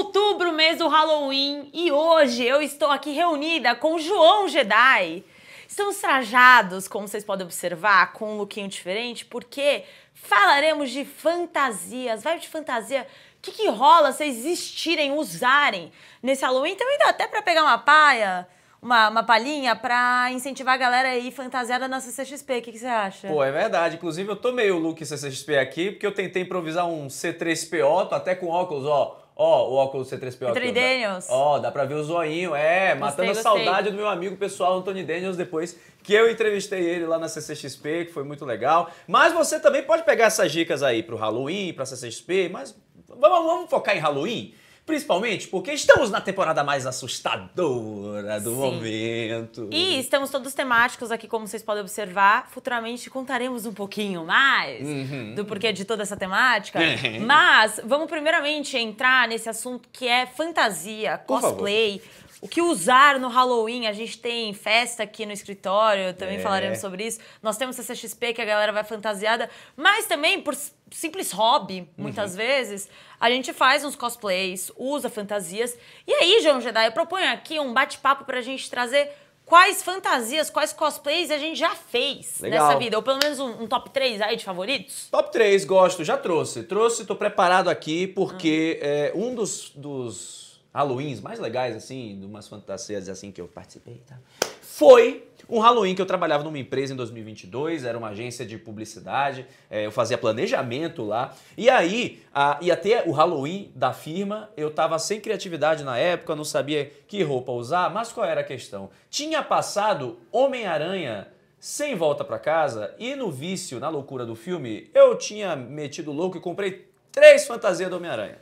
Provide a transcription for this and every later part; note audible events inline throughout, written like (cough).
Outubro, mês do Halloween, e hoje eu estou aqui reunida com João Jedi. Estamos trajados, como vocês podem observar, com um lookinho diferente, porque falaremos de fantasias, vai de fantasia. O que, que rola se existirem, usarem nesse Halloween? Também então, dá até para pegar uma paia, uma, uma palhinha para incentivar a galera a ir fantasiada na CCXP. O que, que você acha? Pô, é verdade. Inclusive, eu tomei meio look CCXP aqui, porque eu tentei improvisar um C3PO, tô até com óculos, ó Ó, o óculos C3PO. Anthony Daniels. Ó, dá pra ver o zoinho. É, gostei, matando gostei. a saudade do meu amigo pessoal Anthony Daniels depois que eu entrevistei ele lá na CCXP, que foi muito legal. Mas você também pode pegar essas dicas aí pro Halloween, pra CCXP, mas vamos, vamos focar em Halloween? Principalmente porque estamos na temporada mais assustadora do Sim. momento. E estamos todos temáticos aqui, como vocês podem observar. Futuramente contaremos um pouquinho mais uhum. do porquê de toda essa temática. Uhum. Mas vamos primeiramente entrar nesse assunto que é fantasia, cosplay o que usar no Halloween. A gente tem festa aqui no escritório, também é. falaremos sobre isso. Nós temos CCXP, que a galera vai fantasiada, mas também por simples hobby, muitas uhum. vezes, a gente faz uns cosplays, usa fantasias. E aí, João Jedi, eu proponho aqui um bate-papo pra gente trazer quais fantasias, quais cosplays a gente já fez Legal. nessa vida? Ou pelo menos um, um, top 3 aí de favoritos? Top 3, gosto, já trouxe. Trouxe, tô preparado aqui, porque hum. é, um dos, dos Halloweens mais legais, assim, de umas fantasias assim que eu participei, tá? Foi um Halloween que eu trabalhava numa empresa em 2022, era uma agência de publicidade, é, eu fazia planejamento lá. E aí, a, e até o Halloween da firma, eu tava sem criatividade na época, não sabia que roupa usar, mas qual era a questão? Tinha passado Homem-Aranha sem volta para casa e no vício, na loucura do filme, eu tinha metido louco e comprei três fantasias do Homem-Aranha.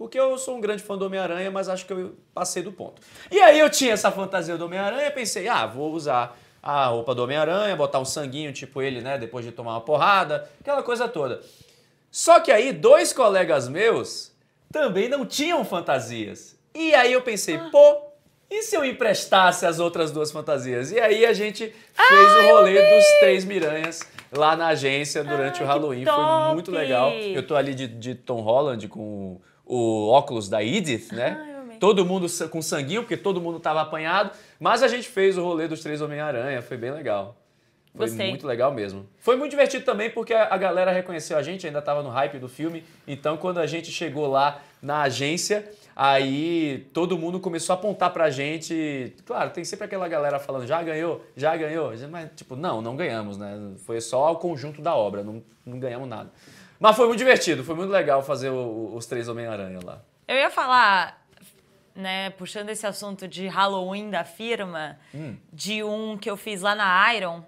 Porque eu sou um grande fã do Homem-Aranha, mas acho que eu passei do ponto. E aí eu tinha essa fantasia do Homem-Aranha, pensei, ah, vou usar a roupa do Homem-Aranha, botar um sanguinho tipo ele, né, depois de tomar uma porrada, aquela coisa toda. Só que aí dois colegas meus também não tinham fantasias. E aí eu pensei, ah. pô, e se eu emprestasse as outras duas fantasias? E aí a gente fez o rolê dos três Miranhas lá na agência durante o Halloween. Foi muito legal. Eu tô ali de, de Tom Holland com o óculos da Edith, né? Ah, eu amei. todo mundo com sanguinho, porque todo mundo estava apanhado. Mas a gente fez o rolê dos Três Homem-Aranha, foi bem legal. Foi Gostei. muito legal mesmo. Foi muito divertido também porque a galera reconheceu a gente, ainda estava no hype do filme. Então, quando a gente chegou lá na agência, aí todo mundo começou a apontar pra gente. Claro, tem sempre aquela galera falando, já ganhou, já ganhou. Mas, tipo, não, não ganhamos, né? Foi só o conjunto da obra, não, não ganhamos nada. Mas foi muito divertido, foi muito legal fazer o, os três Homem-Aranha lá. Eu ia falar, né, puxando esse assunto de Halloween da firma, hum. de um que eu fiz lá na Iron.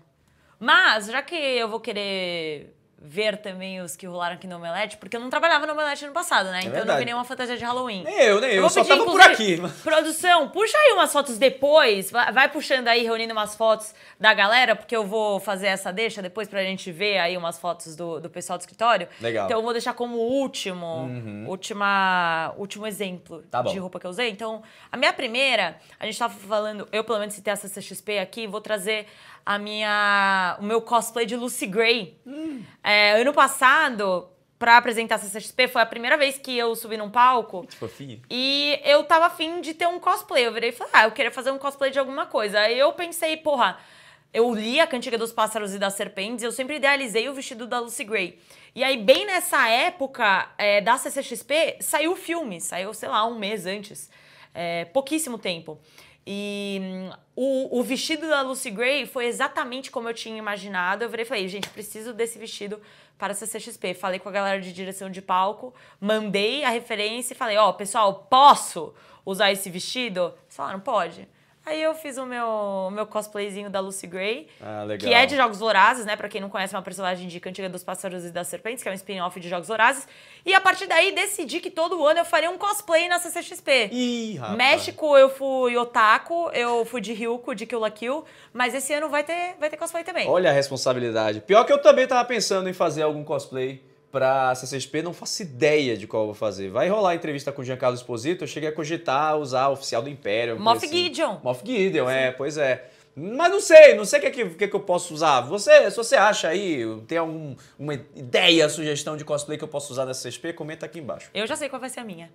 Mas, já que eu vou querer ver também os que rolaram aqui no Omelete, porque eu não trabalhava no Omelete ano passado, né? É então não vi nenhuma fantasia de Halloween. Nem eu, nem eu, eu, eu só pedir, tava por aqui. (laughs) Produção, puxa aí umas fotos depois, vai puxando aí, reunindo umas fotos da galera, porque eu vou fazer essa deixa depois pra gente ver aí umas fotos do, do pessoal do escritório. Legal. Então eu vou deixar como último, uhum. última, último exemplo tá de roupa que eu usei. Então, a minha primeira, a gente tava falando, eu pelo menos citei a CCXP aqui, vou trazer a minha, o meu cosplay de Lucy Gray. Hum. É, é, ano passado, pra apresentar a CCXP, foi a primeira vez que eu subi num palco. Tipo fofinho. E eu tava afim de ter um cosplay. Eu virei e falei, ah, eu queria fazer um cosplay de alguma coisa. Aí eu pensei, porra, eu li a Cantiga dos Pássaros e das Serpentes e eu sempre idealizei o vestido da Lucy Gray. E aí, bem nessa época é, da CCXP, saiu o filme. Saiu, sei lá, um mês antes. É, pouquíssimo tempo. E hum, o, o, vestido da Lucy Gray foi exatamente como eu tinha imaginado. Eu virei e falei, gente, preciso desse vestido para a CCXP. Falei com a galera de direção de palco, mandei a referência e falei, ó, oh, pessoal, posso usar esse vestido? Eles falaram, pode. Aí eu fiz o meu, meu cosplayzinho da Lucy Gray, ah, que é de Jogos Vorazes, né? Pra quem não conhece, é uma personagem de Cantiga dos Pássaros e das Serpentes, que é um spin-off de Jogos Vorazes. E a partir daí decidi que todo ano eu faria um cosplay na CCXP. Ih, rapaz. México eu fui otaku, eu fui de Ryuko, de Kill la Kill, mas esse ano vai ter, vai ter cosplay também. Olha a responsabilidade. Pior que eu também tava pensando em fazer algum cosplay para CCXP, não faço ideia de qual eu vou fazer. Vai rolar entrevista com o Giancarlo Esposito, eu cheguei a cogitar usar o oficial do Império. Moff assim. Gideon. Moff Gideon, Sim. é, pois é. Mas não sei, não sei o que, é que, é que, eu posso usar. Você, se você acha aí, tem alguma uma ideia, sugestão de cosplay que eu posso usar nessa P comenta aqui embaixo. Eu já sei qual vai ser a minha.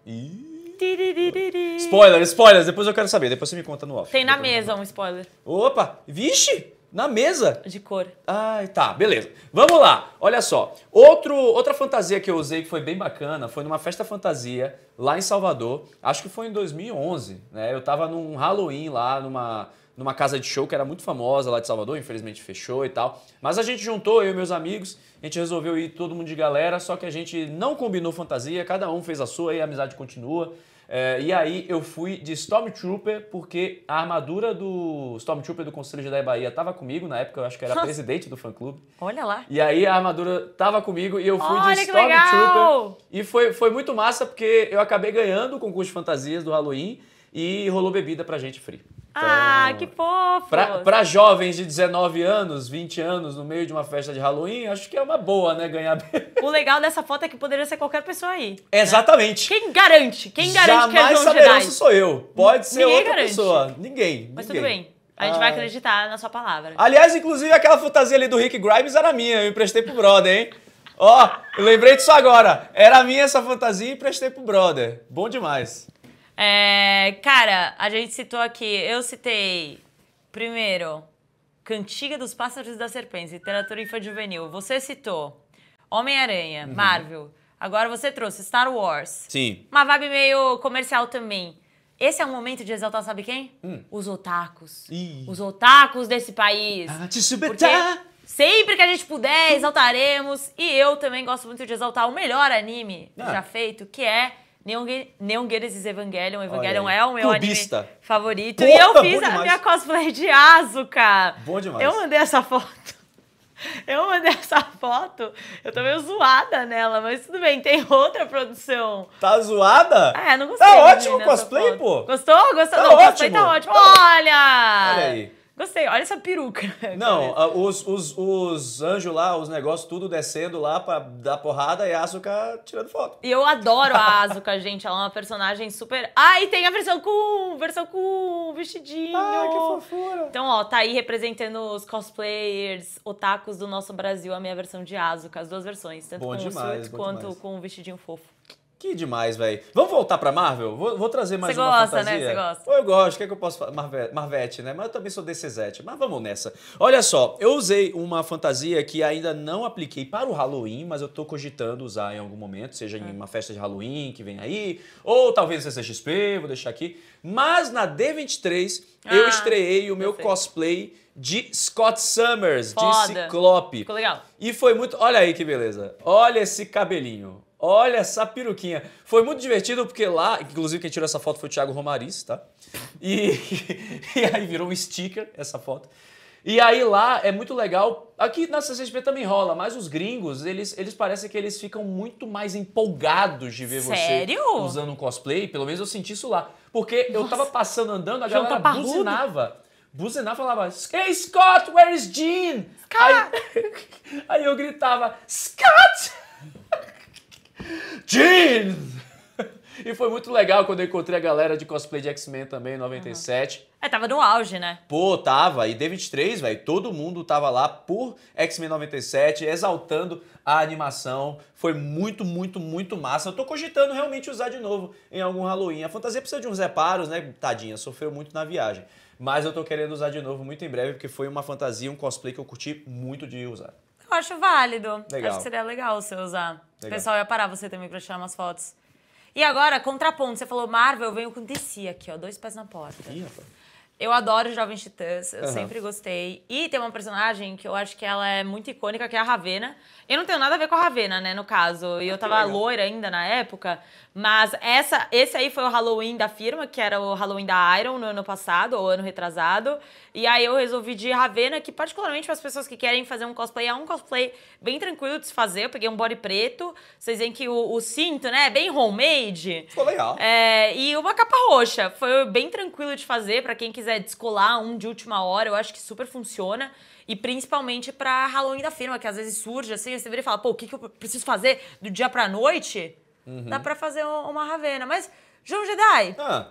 Spoiler, Spoiler, spoilers, depois eu quero saber, depois você me conta no off. Tem na mesa um spoiler. Opa, vixe! Na mesa? De cor. Ah, tá, beleza. Vamos lá. Olha só. Outro, outra fantasia que eu usei que foi bem bacana foi numa festa fantasia lá em Salvador. Acho que foi em 2011, né? Eu tava num Halloween lá, numa, numa casa de show que era muito famosa lá de Salvador. Infelizmente fechou e tal. Mas a gente juntou, eu e meus amigos. A gente resolveu ir todo mundo de galera, só que a gente não combinou fantasia. Cada um fez a sua e a amizade continua. É, e aí eu fui de Stormtrooper, porque a armadura do Stormtrooper do Conselho Jedi Bahia tava comigo, na época eu acho que era presidente do fã-clube. Olha lá. E aí a armadura tava comigo e eu fui Olha de Stormtrooper. E foi, foi muito massa, porque eu acabei ganhando o concurso de fantasias do Halloween e rolou bebida pra gente free. Ah, então, que fofo! Para jovens de 19 anos, 20 anos, no meio de uma festa de Halloween, acho que é uma boa, né? Ganhar (laughs) O legal dessa foto é que poderia ser qualquer pessoa aí. Né? Exatamente. Né? Quem garante? Quem garante Jamais que é Jamais saberão se sou eu. Pode ser ninguém outra garante. pessoa. Ninguém. Mas ninguém. tudo bem. A gente ah. vai acreditar na sua palavra. Aliás, inclusive, aquela fantasia ali do Rick Grimes era minha. Eu emprestei pro brother, hein? Ó, oh, lembrei disso agora. Era minha essa fantasia e emprestei pro brother. Bom demais. É, cara, a gente citou aqui, eu citei primeiro Cantiga dos Pássaros e das Serpentes, literatura infanto-juvenil. Você citou Homem-Aranha, uhum. Marvel. Agora você trouxe Star Wars. Sim. Uma vibe meio comercial também. Esse é o momento de exaltar, sabe quem? Hum. Os otakus. Ih. Os otakus desse país. Ah, Porque tá. sempre que a gente puder, exaltaremos. E eu também gosto muito de exaltar o melhor anime ah. já feito, que é Neon Genesis Evangelion. Evangelion é o meu anime favorito. Porra, e eu fiz a minha cosplay de Azuka. Bom demais. Eu mandei essa foto. (laughs) Eu mandei essa foto, eu tô meio zoada nela, mas tudo bem, tem outra produção. Tá zoada? É, não tá gostei. Tá ótimo o cosplay, pô. Gostou? Gostou? Tá não, ótimo. o cosplay tá ótimo. Olha! Olha aí. Gostei, olha essa peruca. (laughs) Não, a, os, os, os anjos lá, os negócios, tudo descendo lá pra dar porrada e a Asuka tirando foto. E eu adoro a Asuka, (laughs) gente. Ela é uma personagem super. Ah, e tem a versão com versão com vestidinho. Ah, que fofura. Então, ó, tá aí representando os cosplayers, otakus do nosso Brasil, a minha versão de Asuka, as duas versões, tanto bom com demais, o suit quanto demais. com o vestidinho fofo. Que demais, velho. Vamos voltar pra Marvel? Vou, vou trazer mais Cê uma gosta, né? fantasia. Você gosta, né? Você gosta. Eu gosto. O que, é que eu posso falar? Marve... Marvete, né? Mas eu também sou DCzete. Mas vamos nessa. Olha só, eu usei uma fantasia que ainda não apliquei para o Halloween, mas eu tô cogitando usar em algum momento, seja em hum. uma festa de Halloween que vem aí, ou talvez no CCXP, vou deixar aqui. Mas na D23 ah, eu estreiei o meu perfeito. cosplay de Scott Summers, Foda. de Ciclope. Ficou legal. E foi muito... Olha aí que beleza. Olha esse cabelinho. Olha essa peruquinha. Foi muito divertido porque lá, inclusive quem tirou essa foto foi o Thiago Romariz, tá? E, (laughs) e aí virou um sticker essa foto. E aí lá é muito legal. Aqui na CCXP também rola, mas os gringos, eles, eles parecem que eles ficam muito mais empolgados de ver Sério? você usando um cosplay. Pelo menos eu senti isso lá. Porque Nossa. eu tava passando andando, a galera tá buzinava. Buzinava falava, Hey Scott, where is Jean? Scott! Aí, (laughs) aí eu gritava, Scott! jeans! (laughs) E foi muito legal quando eu encontrei a galera de cosplay de X-Men também, em 97. Uhum. É, tava no auge, né? Pô, tava. E D23, velho, todo mundo tava lá por X-Men 97, exaltando a animação. Foi muito, muito, muito massa. Eu tô cogitando realmente usar de novo em algum Halloween. A fantasia precisa de uns reparos, né? Tadinha, sofreu muito na viagem. Mas eu tô querendo usar de novo muito em breve, porque foi uma fantasia, um cosplay que eu curti muito de usar. Eu acho válido. Legal. Acho que seria legal você usar. Legal. O pessoal ia parar você também pra tirar umas fotos. E agora, contraponto. Você falou Marvel, eu venho com DC aqui, ó. Dois pés na porta. Ih, rapaz. Eu adoro Jovens Titãs, eu uhum. sempre gostei. E tem uma personagem que eu acho que ela é muito icônica, que é a Ravena. Eu não tenho nada a ver com a Ravena, né, no caso. E ah, eu tava loira ainda na época. Mas essa, esse aí foi o Halloween da firma, que era o Halloween da Iron no ano passado, ou ano retrasado. E aí eu resolvi de Ravena, que particularmente para as pessoas que querem fazer um cosplay, é um cosplay bem tranquilo de se fazer. Eu peguei um body preto, vocês veem que o, o cinto, né, é bem homemade. Ficou legal. É, e uma capa roxa. Foi bem tranquilo de fazer, para quem quiser quiser descolar um de última hora, eu acho que super funciona. E principalmente para Halloween da firma, que às vezes surge assim, você vira e fala, pô, o que, que eu preciso fazer do dia pra noite? Uhum. Dá para fazer uma Ravena. Mas, João Jedi, ah.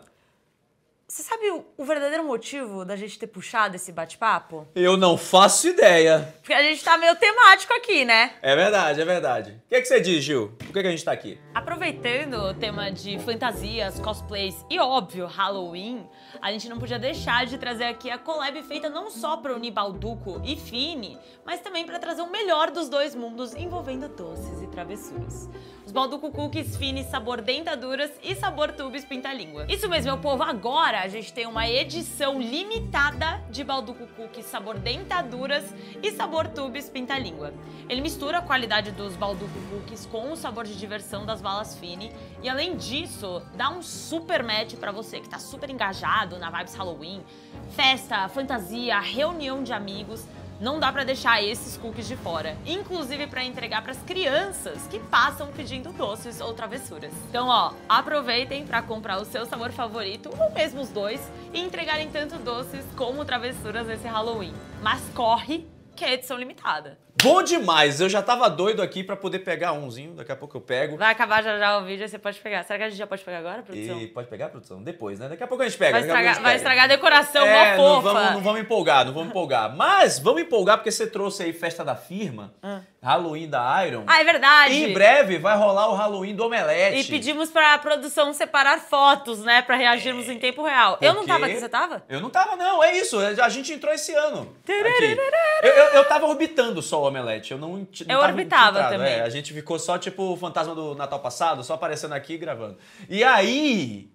Você sabe o, o, verdadeiro motivo da gente ter puxado esse bate-papo? Eu não faço ideia. Porque a gente tá meio temático aqui, né? É verdade, é verdade. O que, é que você diz, Gil? Por que, é que a gente tá aqui? Aproveitando o tema de fantasias, cosplays e, óbvio, Halloween, a gente não podia deixar de trazer aqui a collab feita não só para unir Balduco e Fini, mas também para trazer o melhor dos dois mundos envolvendo doces e travessuras. Os Balduco Cookies Fini sabor dentaduras e sabor tubes pinta-língua. Isso mesmo, meu povo, agora a gente tem uma edição limitada de Balduco Cookies sabor dentaduras e sabor tubes pinta-língua. Ele mistura a qualidade dos Balduco Cookies com o sabor de diversão das balas Fini e além disso, dá um super match para você que tá super engajado, animado, na vibes Halloween, festa, fantasia, reunião de amigos, não dá para deixar esses cookies de fora, inclusive para entregar para as crianças que passam pedindo doces ou travessuras. Então, ó, aproveitem para comprar o seu sabor favorito ou mesmo os dois e entregarem tanto doces como travessuras nesse Halloween. Mas corre que é edição limitada. Bom demais! Eu já tava doido aqui pra poder pegar umzinho, daqui a pouco eu pego. Vai acabar já já o vídeo, aí você pode pegar. Será que a gente já pode pegar agora, produção? E pode pegar, produção? Depois, né? Daqui a pouco a gente pega. Vai, estragar, a, gente vai estragar, a decoração, é, mó fofa. Não vamos, não vamos empolgar, não vamos empolgar. Mas vamos empolgar porque você trouxe aí Festa da Firma, ah. Halloween da Iron. Ah, é verdade! E em breve vai rolar o Halloween do Omelete. E pedimos pra produção separar fotos, né? Pra reagirmos é. em tempo real. Porque... Eu não tava aqui, você tava? Eu não tava, não. É isso, a gente entrou esse ano. Eu, eu, eu, eu tava orbitando só o Omelete. Eu não, não Eu tava orbitava também. é. a gente ficou só, tipo, o fantasma do Natal passado, só aparecendo aqui e gravando. E aí,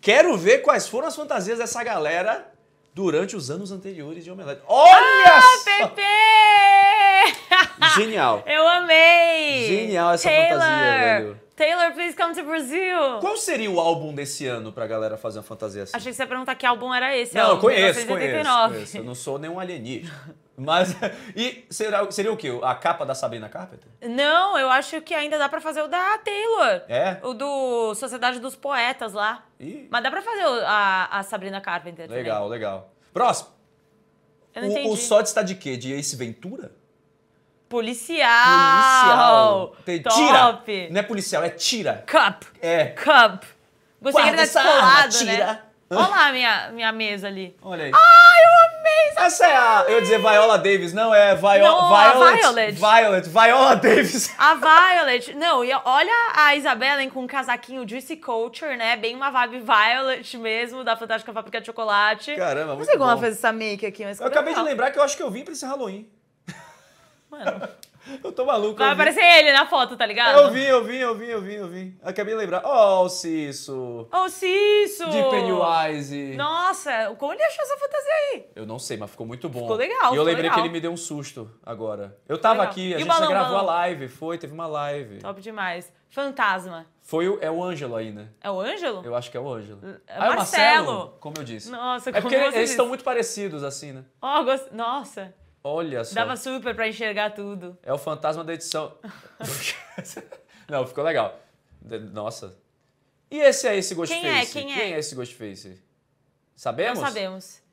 quero ver quais foram as fantasias dessa galera durante os anos anteriores de Omelete. Olha Ah, só! Pepe! Genial. (laughs) Eu amei! Genial essa Taylor, fantasia, velho. Taylor, please come to Brazil. Qual seria o álbum desse ano pra galera fazer uma fantasia assim? Achei que você ia perguntar que álbum era esse. Não, álbum, conheço, conheço, conheço. Eu não sou nenhum alienígena. (laughs) Mas, e será, seria o quê? A capa da Sabrina Carpenter? Não, eu acho que ainda dá pra fazer o da Taylor. É? O do Sociedade dos Poetas lá. Ih. Mas dá pra fazer a, a Sabrina Carpenter legal, também. Legal, legal. Próximo. Eu não o, entendi. o Sod está de quê? De Ace Ventura? Policial! Policial! Top! Tira. Não é policial, é tira. Cup! É. Cup! Gostei que ele tá né? Tira. Olha lá a minha, minha mesa ali. Olha aí. Ai, eu amei essa Essa é a... Eu ia dizer Viola Davis. Não, é Viola... não, Violet, Violet. Violet. Viola Davis. A Violet. Não, e olha a Isabellen com um casaquinho Juicy Culture, né? Bem uma vibe Violet mesmo, da Fantástica Fábrica de Chocolate. Caramba, Não sei como ela fez essa make aqui, mas... Eu acabei legal. de lembrar que eu acho que eu vim pra esse Halloween. Mano. (laughs) Eu tô maluco. Vai aparecer ele na foto, tá ligado? Eu vi, eu vi, eu vi, eu vi, eu vi. Acabei de lembrar. Oh, o Cisso. Oh, o Cisso. De Pennywise. Nossa, como ele achou essa fantasia aí? Eu não sei, mas ficou muito bom. Ficou legal. E eu lembrei legal. que ele me deu um susto agora. Eu tava aqui, a e gente balão, gravou balão. a live, foi, teve uma live. Top demais. Fantasma. Foi o, é o Ângelo aí, né? É o Ângelo? Eu acho que é o Ângelo. É ah, Marcelo. É o Marcelo, como eu disse. Nossa, como É porque eles disse. estão muito parecidos, assim, né? Oh, gost... Nossa. Olha só. Dava super para enxergar tudo. É o fantasma da edição. (laughs) Não, ficou legal. Nossa. E esse é esse Ghostface? Quem é? Quem é, Quem é esse Ghostface? Sabemos? Não sabemos.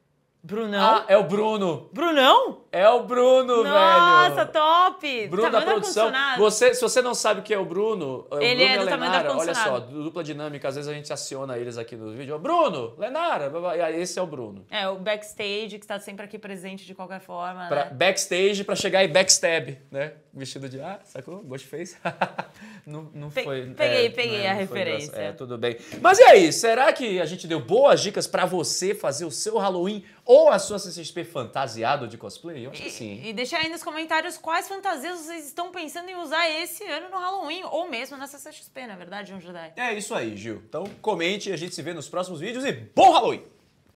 Brunão? Ah, é o Bruno. Brunão? É o Bruno, Nossa, velho. Nossa, top! Bruno tamanho da produção. você, se você não sabe o que é o Bruno, é o ele Bruno é do Lenara, tamanho da olha só, dupla dinâmica, às vezes a gente aciona eles aqui no vídeo. Bruno, Lenara, e esse é o Bruno. É, o backstage que está sempre aqui presente de qualquer forma. Pra, né? Backstage para chegar e backstab, né? Vestido de, ah, sacou? Ghostface. (laughs) não não Pe foi. Peguei, é, peguei a referência. É, tudo bem. Mas e aí, será que a gente deu boas dicas para você fazer o seu Halloween? Ou a sua CCXP fantasiada de cosplay? Eu acho e, que sim. E deixa aí nos comentários quais fantasias vocês estão pensando em usar esse ano no Halloween, ou mesmo na CCXP, na é verdade, um Jedi. É isso aí, Gil. Então comente, e a gente se vê nos próximos vídeos e bom Halloween!